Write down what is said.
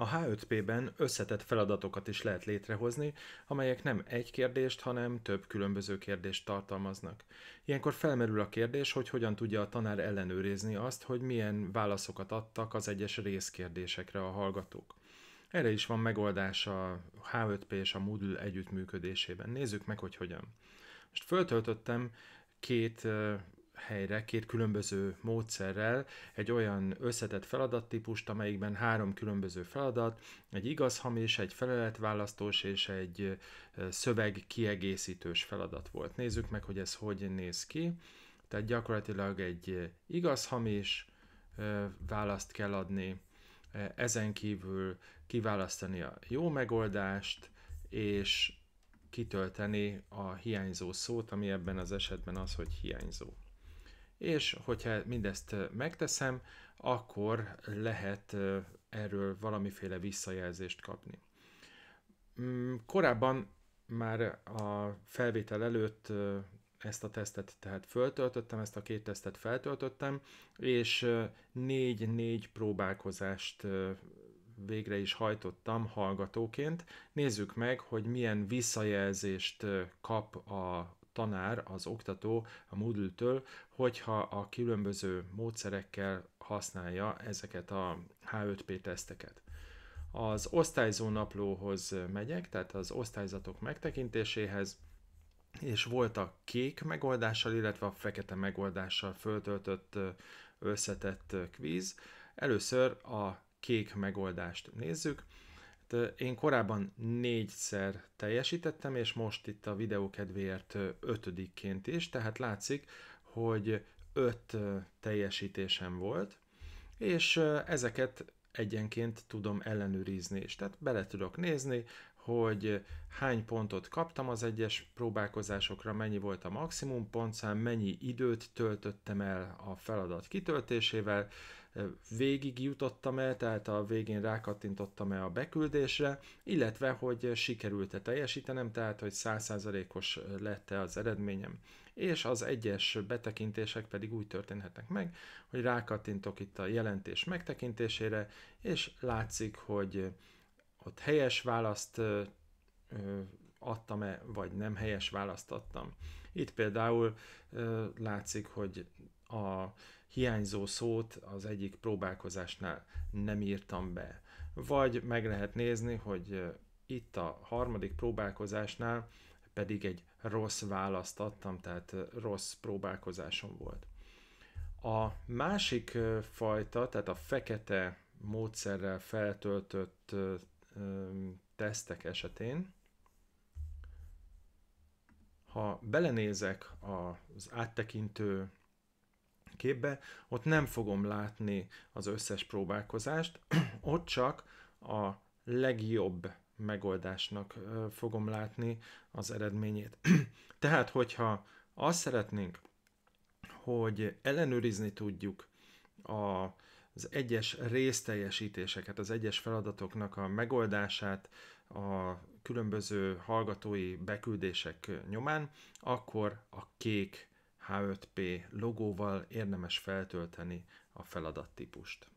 A H5P-ben összetett feladatokat is lehet létrehozni, amelyek nem egy kérdést, hanem több különböző kérdést tartalmaznak. Ilyenkor felmerül a kérdés, hogy hogyan tudja a tanár ellenőrizni azt, hogy milyen válaszokat adtak az egyes részkérdésekre a hallgatók. Erre is van megoldás a H5P és a Moodle együttműködésében. Nézzük meg, hogy hogyan. Most föltöltöttem két helyre két különböző módszerrel egy olyan összetett feladattípust, amelyikben három különböző feladat, egy igaz hamis, egy feleletválasztós és egy szöveg kiegészítős feladat volt. Nézzük meg, hogy ez hogy néz ki. Tehát gyakorlatilag egy igaz hamis választ kell adni, ezen kívül kiválasztani a jó megoldást, és kitölteni a hiányzó szót, ami ebben az esetben az, hogy hiányzó és hogyha mindezt megteszem, akkor lehet erről valamiféle visszajelzést kapni. Mm, korábban már a felvétel előtt ezt a tesztet tehát feltöltöttem, ezt a két tesztet feltöltöttem, és négy-négy próbálkozást végre is hajtottam hallgatóként. Nézzük meg, hogy milyen visszajelzést kap a, tanár, az oktató a Moodle-től, hogyha a különböző módszerekkel használja ezeket a H5P teszteket. Az osztályzó naplóhoz megyek, tehát az osztályzatok megtekintéséhez, és volt a kék megoldással, illetve a fekete megoldással föltöltött összetett kvíz. Először a kék megoldást nézzük. Tehát én korábban négyszer teljesítettem, és most itt a videó kedvéért ötödikként is, tehát látszik, hogy öt teljesítésem volt, és ezeket egyenként tudom ellenőrizni is. Tehát bele tudok nézni, hogy hány pontot kaptam az egyes próbálkozásokra, mennyi volt a maximum pontszám, mennyi időt töltöttem el a feladat kitöltésével, végig jutottam el, tehát a végén rákattintottam el a beküldésre, illetve hogy sikerült-e teljesítenem, tehát hogy 100%-os lett-e az eredményem. És az egyes betekintések pedig úgy történhetnek meg, hogy rákattintok itt a jelentés megtekintésére, és látszik, hogy ott helyes választ adtam-e, vagy nem helyes választ adtam. Itt például látszik, hogy a hiányzó szót az egyik próbálkozásnál nem írtam be. Vagy meg lehet nézni, hogy itt a harmadik próbálkozásnál pedig egy rossz választ adtam, tehát rossz próbálkozásom volt. A másik fajta, tehát a fekete módszerrel feltöltött tesztek esetén, ha belenézek az áttekintő képbe, ott nem fogom látni az összes próbálkozást, ott csak a legjobb megoldásnak fogom látni az eredményét. Tehát, hogyha azt szeretnénk, hogy ellenőrizni tudjuk a, az egyes részteljesítéseket, az egyes feladatoknak a megoldását a különböző hallgatói beküldések nyomán, akkor a kék H5P logóval érdemes feltölteni a feladattípust.